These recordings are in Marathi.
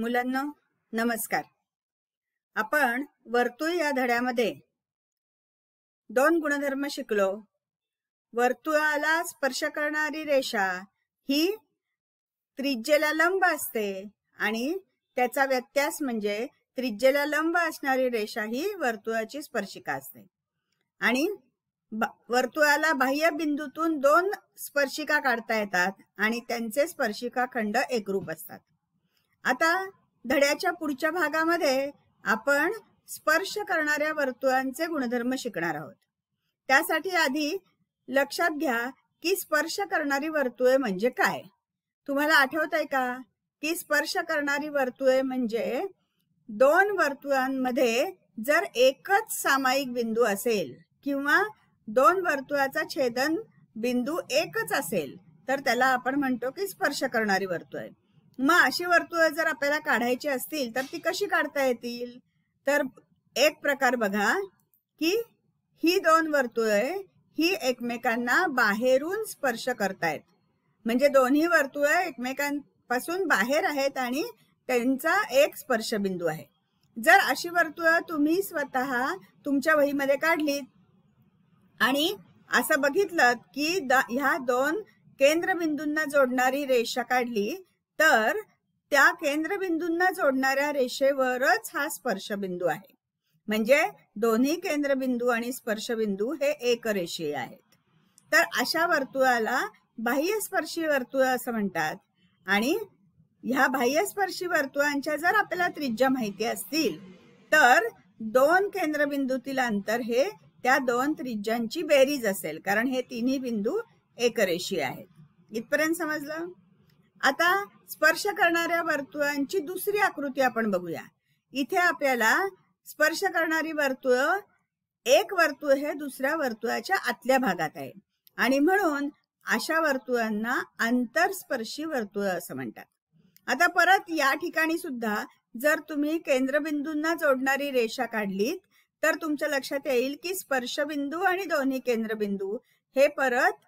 मुलांना नमस्कार आपण वर्तुळ या धड्यामध्ये दोन गुणधर्म शिकलो वर्तुळाला स्पर्श करणारी रेषा ही त्रिज्येला लंब असते आणि त्याचा व्यत्यास म्हणजे त्रिज्येला लंब असणारी रेषा ही वर्तुळाची स्पर्शिका असते आणि वर्तुळाला बाह्य बिंदूतून दोन स्पर्शिका काढता येतात आणि त्यांचे स्पर्शिका खंड एकरूप असतात आता धड्याच्या पुढच्या भागामध्ये आपण स्पर्श करणाऱ्या वर्तुळांचे गुणधर्म शिकणार आहोत त्यासाठी आधी लक्षात घ्या की स्पर्श करणारी वर्तुळे म्हणजे काय तुम्हाला आठवत आहे का की स्पर्श करणारी वर्तुळे म्हणजे दोन वर्तुळांमध्ये जर एकच सामायिक बिंदू असेल किंवा दोन वर्तुळाचा छेदन बिंदू एकच असेल तर त्याला आपण म्हणतो की स्पर्श करणारी वर्तुळ मग अशी वर्तुळ जर आपल्याला काढायची असतील तर ती कशी काढता येतील तर एक प्रकार बघा की ही दोन वर्तुळे ही एकमेकांना बाहेरून स्पर्श करतायत म्हणजे दोन्ही वर्तुळ एकमेकांपासून बाहेर आहेत आणि त्यांचा एक स्पर्श बिंदू आहे जर अशी वर्तुळ तुम्ही स्वतः तुमच्या वहीमध्ये काढलीत आणि असं बघितलं की ह्या दोन केंद्रबिंदूंना जोडणारी रेषा काढली तर त्या केंद्रबिंदूंना जोडणाऱ्या रेषेवरच हा स्पर्शबिंदू आहे म्हणजे दोन्ही केंद्रबिंदू आणि स्पर्शबिंदू हे एक रेषे आहेत तर अशा वर्तुळाला बाह्यस्पर्शी वर्तुळ असं म्हणतात आणि ह्या बाह्यस्पर्शी वर्तुळांच्या जर आपल्याला त्रिज्या माहिती असतील तर दोन केंद्रबिंदूतील अंतर हे त्या दोन त्रिज्यांची बेरीज असेल कारण हे तिन्ही बिंदू रेषी आहेत इथपर्यंत समजलं आता स्पर्श करणाऱ्या वर्तुळांची दुसरी आकृती आपण बघूया इथे आपल्याला स्पर्श करणारी वर्तुळ एक वर्तुळ हे दुसऱ्या वर्तुळाच्या आतल्या भागात आहे आणि म्हणून अशा वर्तुळांना आंतरस्पर्शी वर्तुळ असं म्हणतात आता परत या ठिकाणी सुद्धा जर तुम्ही केंद्रबिंदूंना जोडणारी रेषा काढलीत तर तुमच्या लक्षात येईल की स्पर्शबिंदू आणि दोन्ही केंद्रबिंदू हे परत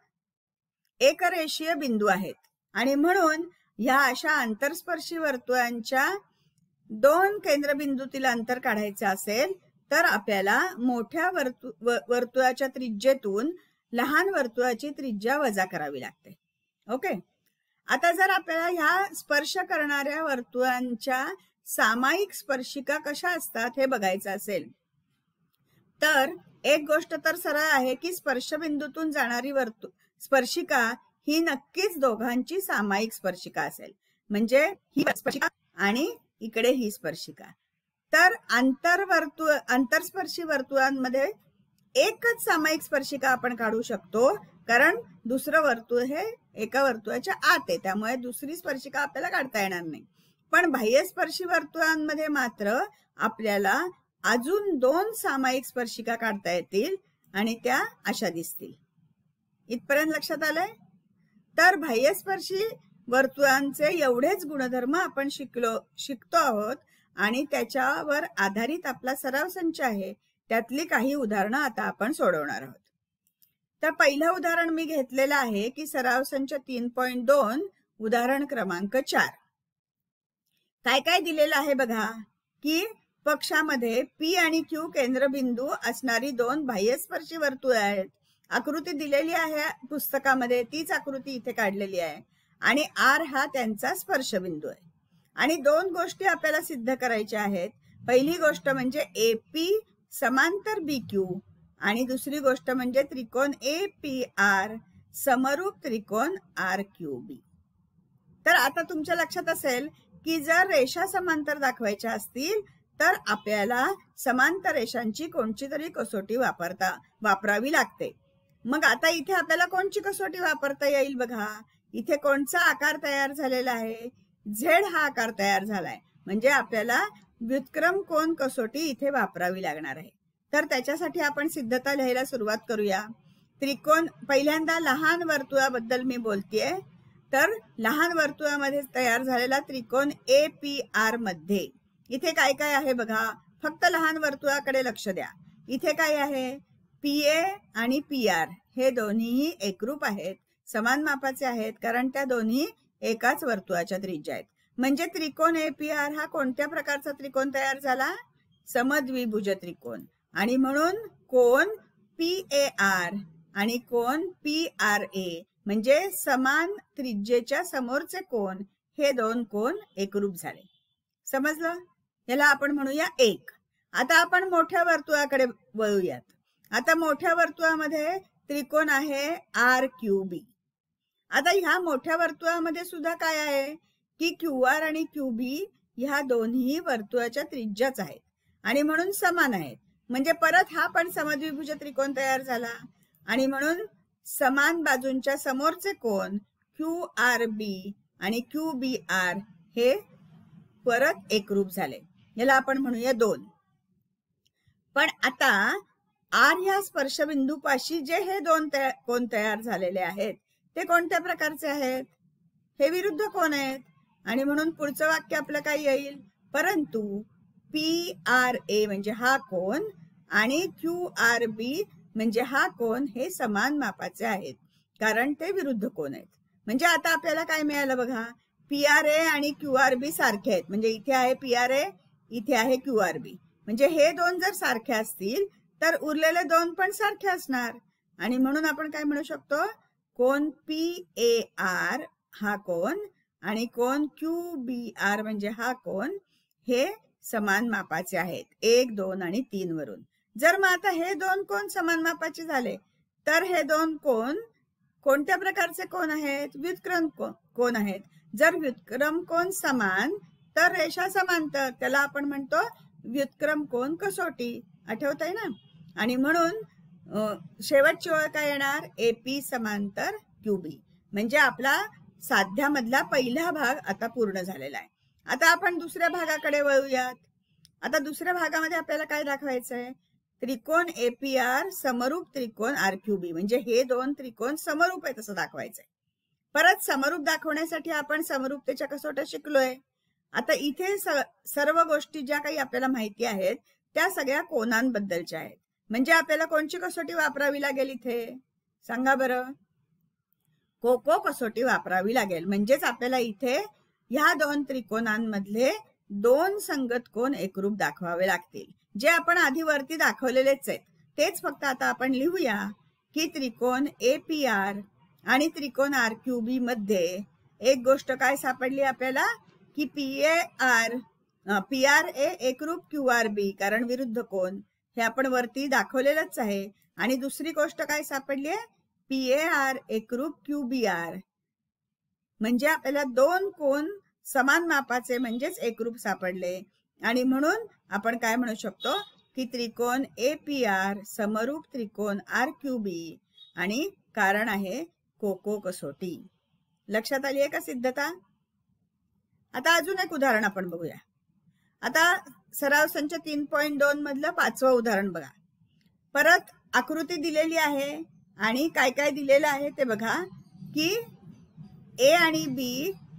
एकरेषीय बिंदू आहेत आणि म्हणून ह्या अशा आंतरस्पर्शी वर्तुळांच्या दोन केंद्रबिंदूतील अंतर काढायचं असेल तर आपल्याला मोठ्या वर्तु वर्तुळाच्या त्रिज्येतून लहान वर्तुळाची त्रिज्या वजा करावी लागते ओके आता जर आपल्याला ह्या स्पर्श करणाऱ्या वर्तुळांच्या सामायिक स्पर्शिका कशा असतात हे बघायचं असेल तर एक गोष्ट तर सरळ आहे की स्पर्शबिंदूतून जाणारी वर्तु स्पर्शिका ही नक्कीच दोघांची सामायिक स्पर्शिका असेल म्हणजे ही स्पर्शिका आणि इकडे ही स्पर्शिका तर आंतरवर्तुळ आंतरस्पर्शी वर्तुळांमध्ये एकच सामायिक स्पर्शिका आपण काढू शकतो कारण दुसरं वर्तुळ हे एका वर्तुळाच्या आत आहे त्यामुळे दुसरी स्पर्शिका आपल्याला काढता येणार नाही पण बाह्यस्पर्शी वर्तुळांमध्ये मात्र आपल्याला अजून दोन सामायिक स्पर्शिका काढता येतील आणि त्या अशा दिसतील इथपर्यंत लक्षात आलंय तर बाह्यस्पर्शी वर्तुळांचे एवढेच गुणधर्म आपण शिकलो शिकतो आहोत आणि त्याच्यावर आधारित आपला सराव संच आहे त्यातली काही उदाहरणं आता आपण सोडवणार आहोत तर पहिलं उदाहरण मी घेतलेलं आहे की सराव संच तीन पॉईंट दोन उदाहरण क्रमांक चार काय काय दिलेलं आहे बघा की पक्षामध्ये पी आणि क्यू केंद्रबिंदू असणारी दोन बाह्यस्पर्शी वर्तुळ आहेत आकृती दिलेली आहे पुस्तकामध्ये तीच आकृती इथे काढलेली आहे आणि आर हा त्यांचा स्पर्शबिंदू आहे आणि दोन गोष्टी आपल्याला सिद्ध करायच्या आहेत पहिली गोष्ट म्हणजे ए पी समांतर बी क्यू आणि दुसरी गोष्ट म्हणजे त्रिकोण ए पी आर समरूप त्रिकोण आर क्यू बी तर आता तुमच्या लक्षात असेल की जर रेषा समांतर दाखवायच्या असतील तर आपल्याला समांतर रेषांची कोणची तरी कसोटी वापरता वापरावी लागते मग आता इथे आपल्याला कोणची कसोटी वापरता येईल बघा इथे कोणचा आकार तयार झालेला आहे झेड हा आकार तयार झालाय म्हणजे आपल्याला व्युत्क्रम कोण कसोटी इथे वापरावी लागणार आहे तर त्याच्यासाठी आपण सिद्धता लिहायला सुरुवात करूया त्रिकोण पहिल्यांदा लहान वर्तुळाबद्दल मी बोलतेय तर लहान वर्तुळामध्ये तयार झालेला त्रिकोण ए पी आर मध्ये इथे काय काय आहे बघा फक्त लहान वर्तुळाकडे लक्ष द्या इथे काय आहे पी ए आणि पी आर हे दोन्हीही एकरूप आहेत समान मापाचे आहेत कारण त्या दोन्ही एकाच वर्तुळाच्या त्रिज्या आहेत म्हणजे त्रिकोण ए पी आर हा कोणत्या प्रकारचा त्रिकोण तयार झाला समद्विभुज त्रिकोण आणि म्हणून कोण पी ए आर आणि कोण पी आर ए म्हणजे समान त्रिज्येच्या समोरचे कोण हे दोन कोण एकरूप झाले समजलं याला आपण म्हणूया एक आता आपण मोठ्या वर्तुळाकडे वळूयात आता मोठ्या वर्तुळामध्ये त्रिकोण आहे आर क्यू बी आता ह्या मोठ्या वर्तुळामध्ये सुद्धा काय आहे की क्यू आर आणि क्यू बी ह्या दोन्ही वर्तुळाच्या त्रिज्याच आहेत आणि म्हणून समान आहेत म्हणजे परत हा पण समद्विभुज त्रिकोण तयार झाला आणि म्हणून समान बाजूंच्या समोरचे कोण क्यू आर बी आणि क्यू बी आर हे परत एकरूप झाले याला आपण म्हणूया दोन पण आता आर या स्पर्शबिंदूपाशी जे हे दोन कोण तयार झालेले आहेत ते कोणत्या प्रकारचे आहेत हे विरुद्ध कोण आहेत आणि म्हणून पुढचं वाक्य आपलं काय येईल परंतु पी आर ए म्हणजे हा कोण आणि क्यू आर बी म्हणजे हा कोण हे समान मापाचे आहेत कारण ते विरुद्ध कोण आहेत म्हणजे आता आपल्याला काय मिळालं बघा पी आर ए आणि क्यू आर बी सारखे आहेत म्हणजे इथे आहे पी आर ए इथे आहे क्यू आर बी म्हणजे हे दोन जर सारखे असतील तर उरलेले दोन पण सारखे असणार आणि म्हणून आपण काय म्हणू शकतो कोण पी ए आर हा कोण आणि कोण क्यू बी आर म्हणजे हा कोण हे समान मापाचे आहेत एक दोन आणि तीन वरून जर मग आता हे दोन कोण समान मापाचे झाले तर हे दोन कोण कोणत्या प्रकारचे कोण आहेत व्युत्क्रम कोण आहेत जर व्युत्क्रम कोण समान तर रेषा समांतर त्याला आपण म्हणतो व्युत्क्रम कोण कसोटी आठवत आहे ना आणि म्हणून शेवटची ओळ काय येणार ए पी समांतर क्यूबी म्हणजे आपला साध्यामधला पहिला भाग आता पूर्ण झालेला आहे आता आपण दुसऱ्या भागाकडे वळूयात आता दुसऱ्या भागामध्ये आपल्याला काय दाखवायचं आहे त्रिकोण एपीआर समरूप त्रिकोण आर क्यूबी म्हणजे हे दोन त्रिकोण समरूप आहेत असं दाखवायचंय परत समरूप दाखवण्यासाठी आपण त्याच्या कसोट्या शिकलोय आता इथे सर्व गोष्टी ज्या काही आपल्याला माहिती आहेत त्या सगळ्या कोणांबद्दलच्या आहेत म्हणजे आपल्याला कोणची कसोटी वापरावी लागेल इथे सांगा बरं कोको कसोटी वापरावी लागेल म्हणजेच आपल्याला इथे ह्या दोन त्रिकोणांमधले दोन संगत कोण एकरूप दाखवावे लागतील जे आपण आधी वरती दाखवलेलेच आहेत तेच फक्त आता आपण लिहूया की त्रिकोण ए पी आर आणि त्रिकोण आर क्यू बी मध्ये एक गोष्ट काय सापडली आपल्याला की P A R P R A एकरूप क्यू आर बी कारण विरुद्ध कोण हे आपण वरती दाखवलेलंच आहे आणि दुसरी गोष्ट काय सापडली आहे पी ए आर एकरूप क्यू बी आर म्हणजे आपल्याला दोन कोण समान मापाचे म्हणजेच एकरूप सापडले आणि म्हणून आपण काय म्हणू शकतो की त्रिकोण ए पी आर समरूप त्रिकोण आर क्यू बी आणि कारण आहे कोको कसोटी लक्षात आली आहे का सिद्धता आता अजून एक उदाहरण आपण बघूया आता सराव संच तीन पॉईंट दोन मधलं पाचवं उदाहरण बघा परत आकृती दिलेली आहे आणि काय काय दिलेलं आहे ते बघा की ए आणि बी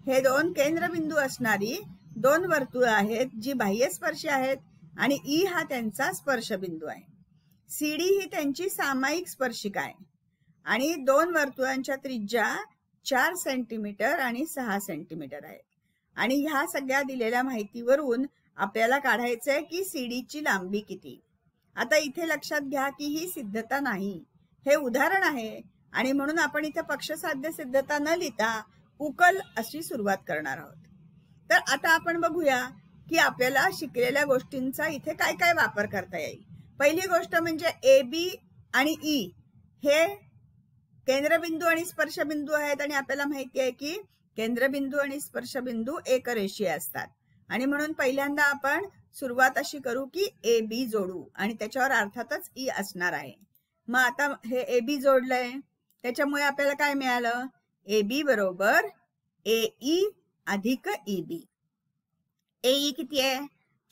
हे दोन केंद्रबिंदू असणारी दोन वर्तुळ आहेत जी बाह्य स्पर्श आहेत आणि ई e हा त्यांचा स्पर्श बिंदू आहे सीडी ही त्यांची सामायिक स्पर्शिका आहे आणि दोन वर्तुळांच्या त्रिज्या चार सेंटीमीटर आणि सहा सेंटीमीटर आहेत आणि ह्या सगळ्या दिलेल्या माहितीवरून आपल्याला काढायचंय की सीडीची लांबी किती आता इथे लक्षात घ्या की ही सिद्धता नाही हे उदाहरण आहे आणि म्हणून आपण इथे पक्षसाध्य सिद्धता न लिहिता उकल अशी सुरुवात करणार आहोत तर आता आपण बघूया की आपल्याला शिकलेल्या गोष्टींचा इथे काय काय वापर करता येईल पहिली गोष्ट म्हणजे ए बी आणि ई हे केंद्रबिंदू आणि स्पर्शबिंदू आहेत आणि आपल्याला माहिती आहे की केंद्रबिंदू आणि स्पर्शबिंदू एक रेषीय असतात आणि म्हणून पहिल्यांदा आपण सुरुवात अशी करू की ए बी जोडू आणि त्याच्यावर अर्थातच ई असणार आहे मग आता हे ए बी जोडलंय त्याच्यामुळे आपल्याला काय मिळालं ए बी बरोबर ए ई अधिक ई बी ए ई किती आहे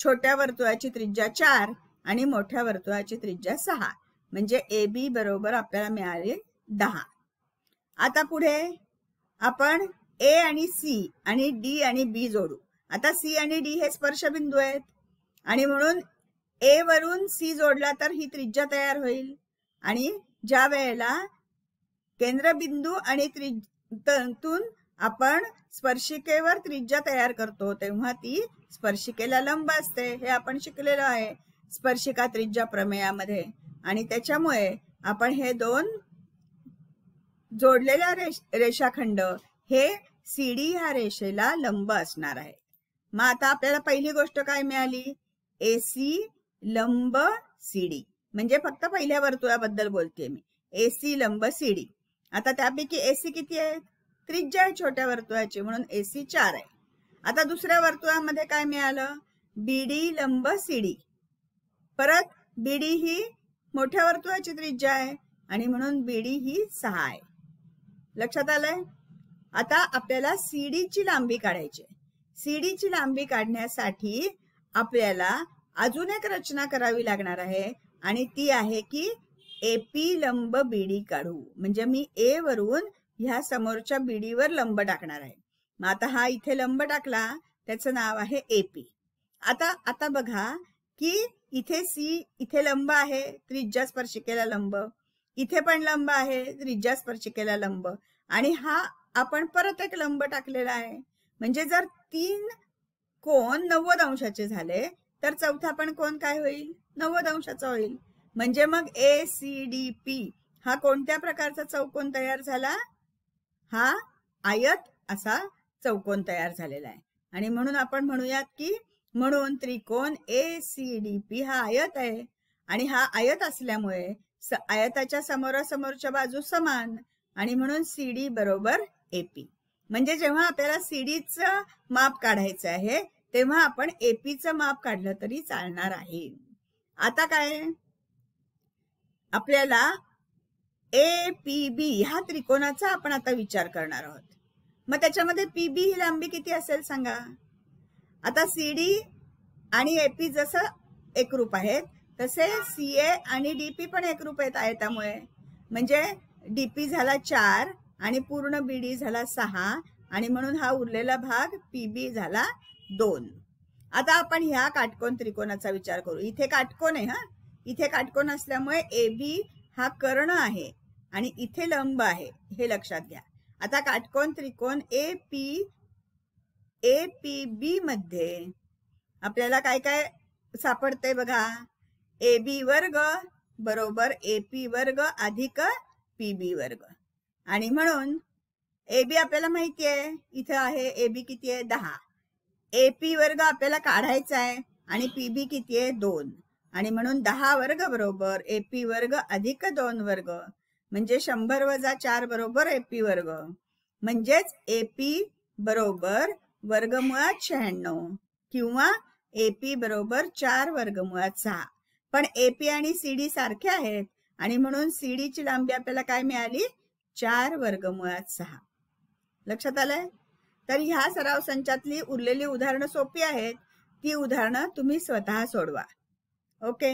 छोट्या वर्तुळाची त्रिज्या चार आणि मोठ्या वर्तुळाची त्रिज्या सहा म्हणजे ए बी बरोबर आपल्याला मिळाले दहा आता पुढे आपण ए आणि सी आणि डी आणि बी जोडू आता सी आणि डी हे स्पर्शबिंदू आहेत आणि म्हणून ए वरून सी जोडला तर ही त्रिज्या तयार होईल आणि ज्या वेळेला केंद्रबिंदू आणि त्रिजून आपण स्पर्शिकेवर त्रिज्या तयार करतो तेव्हा ती स्पर्शिकेला लंब असते हे आपण शिकलेलो आहे स्पर्शिका त्रिज्या प्रमेयामध्ये आणि त्याच्यामुळे आपण हे दोन जोडलेल्या रेश रेषाखंड हे सीडी ह्या रेषेला लंब असणार आहे मग आता आपल्याला पहिली गोष्ट काय मिळाली एसी लंब सीडी म्हणजे फक्त पहिल्या वर्तुळाबद्दल बोलते मी एसी लंब सीडी आता त्यापैकी एसी किती आहे त्रिज्या आहे छोट्या वर्तुळाची म्हणून एसी चार आहे आता दुसऱ्या वर्तुळामध्ये काय मिळालं बीडी लंब सीडी परत बीडी ही मोठ्या वर्तुळाची त्रिज्या आहे आणि म्हणून बीडी ही सहा आहे लक्षात आलंय आता आपल्याला सीडीची लांबी काढायची आहे सीडीची लांबी काढण्यासाठी आपल्याला अजून एक रचना करावी लागणार आहे आणि ती आहे की एपी लंब बीडी काढू म्हणजे मी ए वरून ह्या समोरच्या बीडीवर लंब टाकणार आहे मग आता हा इथे लंब टाकला त्याचं नाव आहे एपी आता आता बघा की इथे सी इथे लंब आहे त्रिज्या स्पर्शिकेला लंब इथे पण लंब आहे त्रिज्या स्पर्शिकेला लंब आणि हा आपण परत एक लंब टाकलेला आहे म्हणजे जर तीन कोण नव्वद अंशाचे झाले तर चौथा पण कोण काय होईल नव्वद अंशाचा होईल म्हणजे मग ए सी डी पी हा कोणत्या प्रकारचा चौकोन तयार झाला हा आयत असा चौकोन तयार झालेला आहे आणि म्हणून आपण म्हणूयात की म्हणून त्रिकोण ए सी डी पी हा आयत आहे आणि हा आयत असल्यामुळे आयताच्या समोरासमोरच्या बाजू समान आणि म्हणून सी डी बरोबर पी म्हणजे जेव्हा आपल्याला सीडीचं माप काढायचं आहे तेव्हा आपण एपीचं माप काढलं तरी चालणार आहे आता काय आपल्याला ए पी बी ह्या त्रिकोणाचा आपण आता विचार करणार आहोत मग त्याच्यामध्ये पी बी ही लांबी किती असेल सांगा आता सी डी आणि एपी जसं एकरूप आहेत तसे सी ए आणि डी पी पण एकरूप आहेत आहे त्यामुळे म्हणजे डी पी झाला चार आणि पूर्ण बी डी झाला सहा आणि म्हणून हा उरलेला भाग पी बी झाला दोन आता आपण ह्या काटकोन त्रिकोणाचा विचार करू इथे काटकोन आहे हा इथे काटकोन असल्यामुळे ए बी हा कर्ण आहे आणि इथे लंब आहे हे लक्षात घ्या आता काटकोन त्रिकोण ए पी ए पी बी मध्ये आपल्याला काय काय सापडते बघा ए बी वर्ग बरोबर ए पी वर्ग अधिक पी बी वर्ग आणि म्हणून ए बी आपल्याला माहिती आहे इथं आहे ए बी किती आहे दहा ए पी वर्ग आपल्याला काढायचा आहे आणि पी बी किती आहे दोन आणि म्हणून दहा वर्ग बरोबर ए पी वर्ग अधिक दोन वर्ग म्हणजे शंभर वजा चार बरोबर ए पी वर्ग म्हणजेच ए पी बरोबर मुळात शहाण्णव किंवा ए पी बरोबर चार वर्ग मुळात सहा पण ए पी आणि सी डी सारखे आहेत आणि म्हणून सीडीची लांबी आपल्याला काय मिळाली चार वर्ग मुळात सहा लक्षात आलंय तर ह्या सराव संचातली उरलेली उदाहरणं सोपी आहेत ती उदाहरणं तुम्ही स्वतः सोडवा ओके